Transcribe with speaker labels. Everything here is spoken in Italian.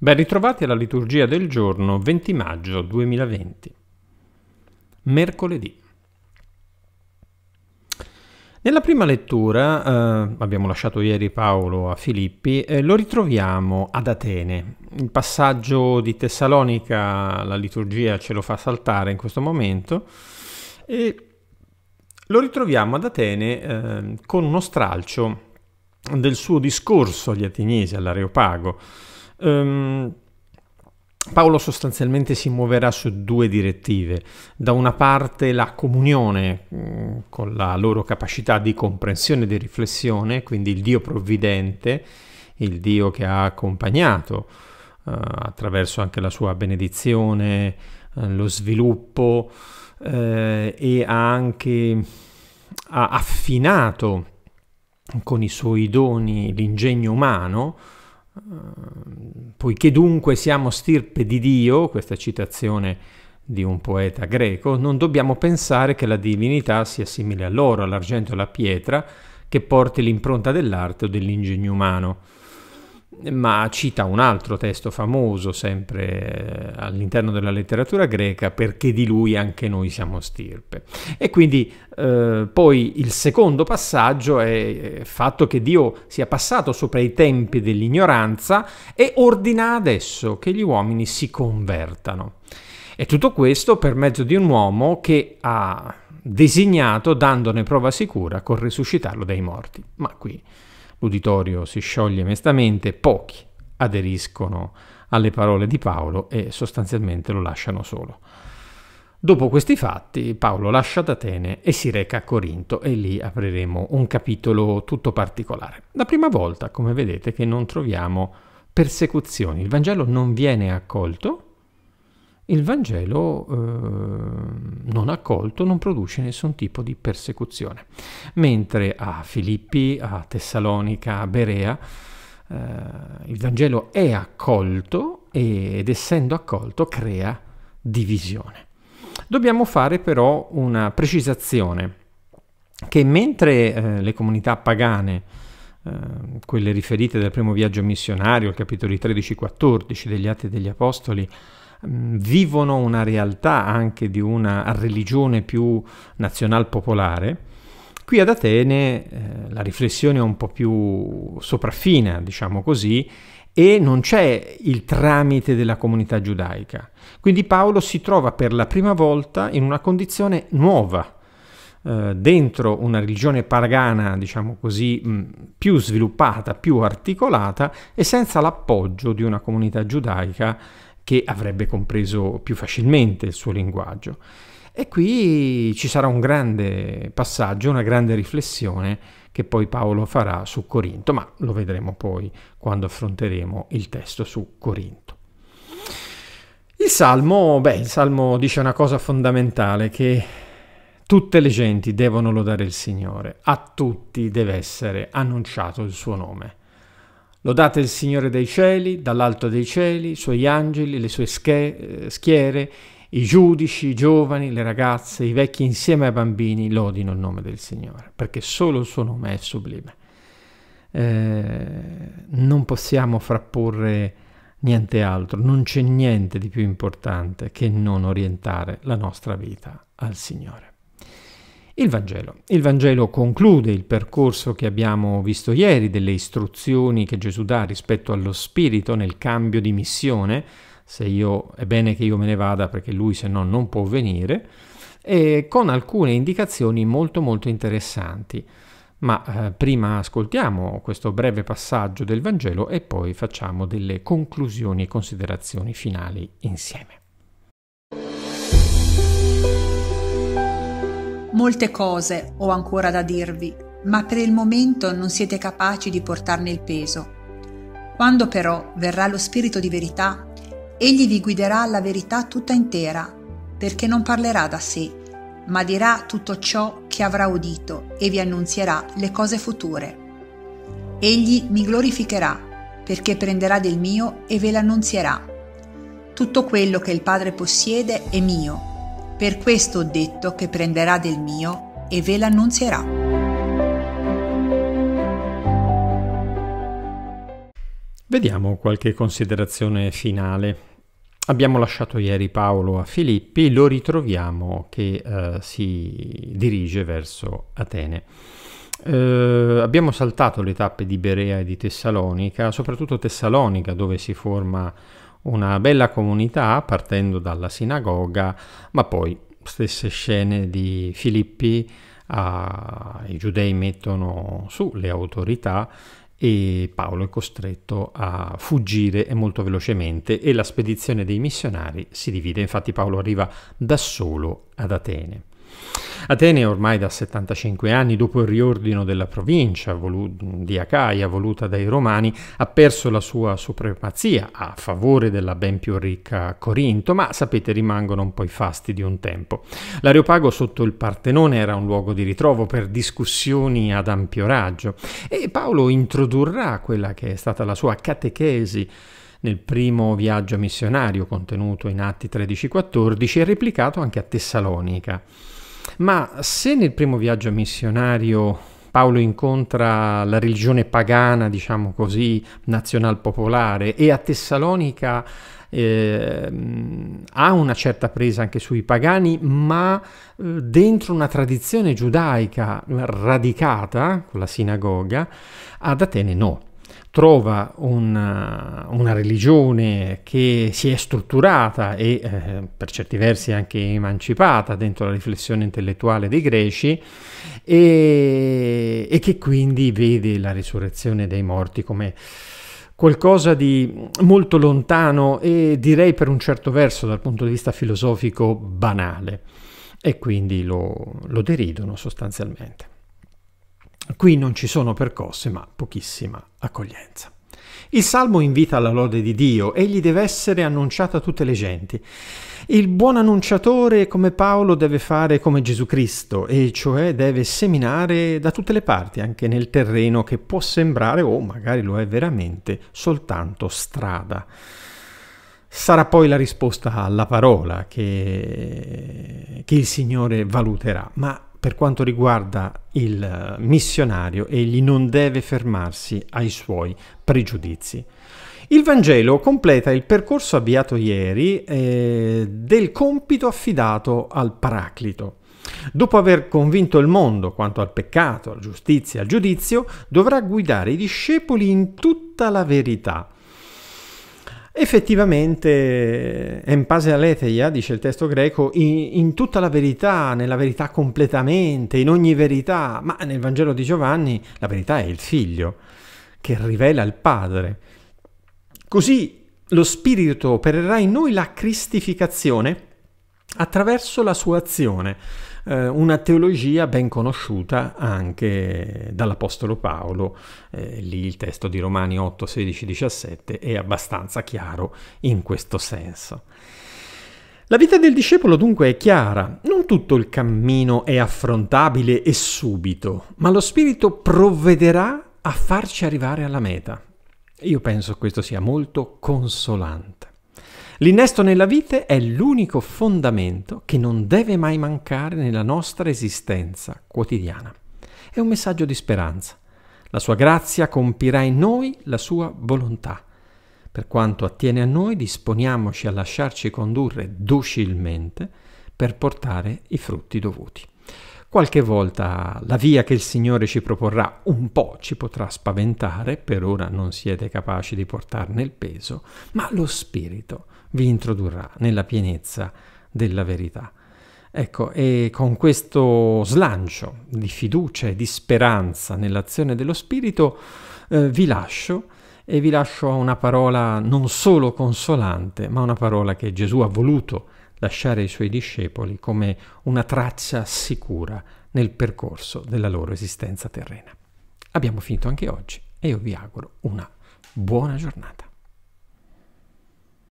Speaker 1: Ben ritrovati alla liturgia del giorno 20 maggio 2020. Mercoledì. Nella prima lettura, eh, abbiamo lasciato ieri Paolo a Filippi, eh, lo ritroviamo ad Atene. Il passaggio di Tessalonica, la liturgia ce lo fa saltare in questo momento, e lo ritroviamo ad Atene eh, con uno stralcio del suo discorso agli ateniesi all'Areopago Um, Paolo sostanzialmente si muoverà su due direttive. Da una parte la comunione mm, con la loro capacità di comprensione e di riflessione, quindi il Dio provvidente, il Dio che ha accompagnato uh, attraverso anche la sua benedizione, uh, lo sviluppo uh, e ha anche ha affinato con i suoi doni l'ingegno umano Ehm, poiché dunque siamo stirpe di Dio, questa citazione di un poeta greco, non dobbiamo pensare che la divinità sia simile all'oro, all'argento e alla pietra, che porti l'impronta dell'arte o dell'ingegno umano ma cita un altro testo famoso sempre eh, all'interno della letteratura greca perché di lui anche noi siamo stirpe. E quindi eh, poi il secondo passaggio è il eh, fatto che Dio sia passato sopra i tempi dell'ignoranza e ordina adesso che gli uomini si convertano. E tutto questo per mezzo di un uomo che ha designato, dandone prova sicura, col risuscitarlo dai morti. Ma qui L'uditorio si scioglie mestamente, pochi aderiscono alle parole di Paolo e sostanzialmente lo lasciano solo. Dopo questi fatti Paolo lascia ad Atene e si reca a Corinto e lì apriremo un capitolo tutto particolare. La prima volta, come vedete, che non troviamo persecuzioni, il Vangelo non viene accolto, il Vangelo eh, non accolto non produce nessun tipo di persecuzione. Mentre a Filippi, a Tessalonica, a Berea, eh, il Vangelo è accolto ed essendo accolto crea divisione. Dobbiamo fare però una precisazione che mentre eh, le comunità pagane eh, quelle riferite dal primo viaggio missionario, capitoli 13-14 degli Atti degli Apostoli, vivono una realtà anche di una religione più nazional-popolare. Qui ad Atene eh, la riflessione è un po' più sopraffina, diciamo così, e non c'è il tramite della comunità giudaica. Quindi Paolo si trova per la prima volta in una condizione nuova, eh, dentro una religione pagana, diciamo così, più sviluppata, più articolata e senza l'appoggio di una comunità giudaica che avrebbe compreso più facilmente il suo linguaggio. E qui ci sarà un grande passaggio, una grande riflessione che poi Paolo farà su Corinto, ma lo vedremo poi quando affronteremo il testo su Corinto. Il Salmo, beh, il Salmo dice una cosa fondamentale che tutte le genti devono lodare il Signore, a tutti deve essere annunciato il suo nome. Lodate il Signore dei cieli, dall'alto dei cieli, i suoi angeli, le sue eh, schiere, i giudici, i giovani, le ragazze, i vecchi insieme ai bambini lodino il nome del Signore, perché solo il suo nome è sublime. Eh, non possiamo frapporre niente altro, non c'è niente di più importante che non orientare la nostra vita al Signore. Il Vangelo. Il Vangelo conclude il percorso che abbiamo visto ieri delle istruzioni che Gesù dà rispetto allo Spirito nel cambio di missione. Se io è bene che io me ne vada perché lui se no non può venire, e con alcune indicazioni molto molto interessanti. Ma eh, prima ascoltiamo questo breve passaggio del Vangelo e poi facciamo delle conclusioni e considerazioni finali insieme. Molte cose ho ancora da dirvi, ma per il momento non siete capaci di portarne il peso. Quando però verrà lo Spirito di verità, egli vi guiderà alla verità tutta intera, perché non parlerà da sé, ma dirà tutto ciò che avrà udito e vi annunzierà le cose future. Egli mi glorificherà, perché prenderà del mio e ve l'annunzierà. Tutto quello che il Padre possiede è mio per questo ho detto che prenderà del mio e ve l'annunzierà. Vediamo qualche considerazione finale. Abbiamo lasciato ieri Paolo a Filippi, lo ritroviamo che eh, si dirige verso Atene. Eh, abbiamo saltato le tappe di Berea e di Tessalonica, soprattutto Tessalonica dove si forma una bella comunità partendo dalla sinagoga, ma poi stesse scene di Filippi, ah, i giudei mettono su le autorità e Paolo è costretto a fuggire molto velocemente e la spedizione dei missionari si divide, infatti Paolo arriva da solo ad Atene. Atene ormai da 75 anni, dopo il riordino della provincia volu- di Acaia voluta dai Romani, ha perso la sua supremazia a favore della ben più ricca Corinto, ma sapete rimangono un po' i fasti di un tempo. L'areopago sotto il Partenone era un luogo di ritrovo per discussioni ad ampio raggio e Paolo introdurrà quella che è stata la sua catechesi nel primo viaggio missionario contenuto in Atti 13-14 e replicato anche a Tessalonica. Ma se nel primo viaggio missionario Paolo incontra la religione pagana, diciamo così, popolare, e a Tessalonica eh, ha una certa presa anche sui pagani, ma eh, dentro una tradizione giudaica radicata con la sinagoga, ad Atene no trova una, eh, una, religione che si è strutturata e eh, per certi versi anche emancipata dentro la riflessione intellettuale dei greci e, e che quindi vede la risurrezione dei morti come qualcosa di molto lontano e direi per un certo verso dal punto di vista filosofico banale e quindi lo, lo deridono sostanzialmente. Qui non ci sono percosse, ma pochissima accoglienza. Il salmo invita alla lode di Dio, egli deve essere annunciato a tutte le genti. Il buon annunciatore come Paolo deve fare come Gesù Cristo, e cioè deve seminare da tutte le parti, anche nel terreno che può sembrare, o magari lo è veramente, soltanto strada. Sarà poi la risposta alla parola che, che il Signore valuterà, ma per quanto riguarda il missionario, egli non deve fermarsi ai suoi pregiudizi. Il Vangelo completa il percorso avviato ieri eh, del compito affidato al Paraclito. Dopo aver convinto il mondo quanto al peccato, alla giustizia, al giudizio, dovrà guidare i discepoli in tutta la verità Effettivamente, empase eh, aletheia, dice il testo greco, in, in, tutta la verità, nella verità completamente, in ogni verità, ma nel Vangelo di Giovanni la verità è il figlio che rivela il padre. Così lo spirito opererà in noi la cristificazione attraverso la sua azione eh, una teologia ben conosciuta anche dall'Apostolo Paolo, eh, lì il testo di Romani 8, 16, 17 è abbastanza chiaro in questo senso. La vita del discepolo dunque è chiara, non tutto il cammino è affrontabile e subito, ma lo Spirito provvederà a farci arrivare alla meta. Io penso questo sia molto consolante. L'innesto nella vite è l'unico fondamento che non deve mai mancare nella nostra esistenza quotidiana. È un messaggio di speranza. La sua grazia compirà in noi la sua volontà. Per quanto attiene a noi, disponiamoci a lasciarci condurre docilmente per portare i frutti dovuti. Qualche volta la via che il Signore ci proporrà un po' ci potrà spaventare, per ora non siete capaci di portarne il peso, ma lo Spirito vi introdurrà nella pienezza della verità. Ecco, e con questo slancio di fiducia e di speranza nell'azione dello Spirito eh, vi lascio e vi lascio una parola non solo consolante, ma una parola che Gesù ha voluto lasciare ai suoi discepoli come una traccia sicura nel percorso della loro esistenza terrena. Abbiamo finito anche oggi e io vi auguro una buona giornata.